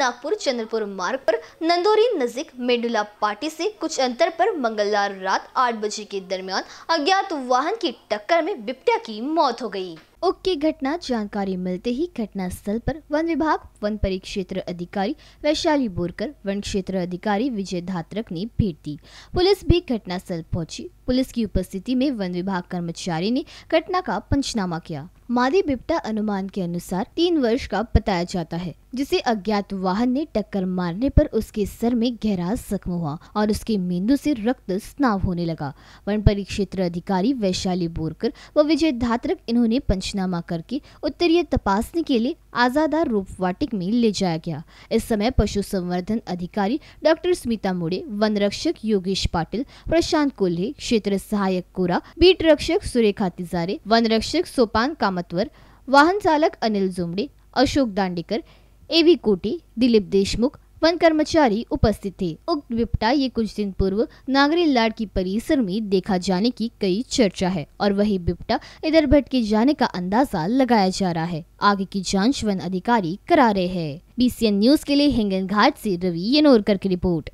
नागपुर चंद्रपुर मार्ग पर नंदोरी नजदीक मेडुला पार्टी से कुछ अंतर पर मंगलवार रात आठ बजे के दरमियान अज्ञात वाहन की टक्कर में बिपटिया की मौत हो गई उक्त की घटना जानकारी मिलते ही घटना स्थल पर वन विभाग वन परिक्षेत्र अधिकारी वैशाली बोरकर वन क्षेत्र अधिकारी विजय धात्रक ने भेंट दी पुलिस भी घटना स्थल पहुंची पुलिस की उपस्थिति में वन विभाग कर्मचारी ने घटना का पंचनामा किया मादी बिप्टा अनुमान के अनुसार तीन वर्ष का बताया जाता है जिसे अज्ञात वाहन ने टक्कर मारने पर उसके सर में गहरा जख्म हुआ और उसके मेंदू से रक्त स्नाव होने लगा वन परिक्षेत्र अधिकारी वैशाली बोरकर व विजय धात्रक इन्होंने पंचनामा करके उत्तरीय तपासने के लिए आजादार वाटिक में ले जाया गया इस समय पशु संवर्धन अधिकारी डॉक्टर स्मिता मुड़े वन रक्षक योगेश पाटिल प्रशांत कोल्हे क्षेत्र सहायक कोरा बीट रक्षक सुरेखा तिजारे वन रक्षक सोपान कामत कामतवर वाहन चालक अनिल जुमड़े अशोक दांडीकर एवी कोटी दिलीप देशमुख वन कर्मचारी उपस्थित थे उक्त विपटा ये कुछ दिन पूर्व नागरी लाड की परिसर में देखा जाने की कई चर्चा है और वही विपटा इधर भटके जाने का अंदाजा लगाया जा रहा है आगे की जांच वन अधिकारी करा रहे हैं बीसीएन न्यूज के लिए हिंगन घाट ऐसी रवि येनोरकर की रिपोर्ट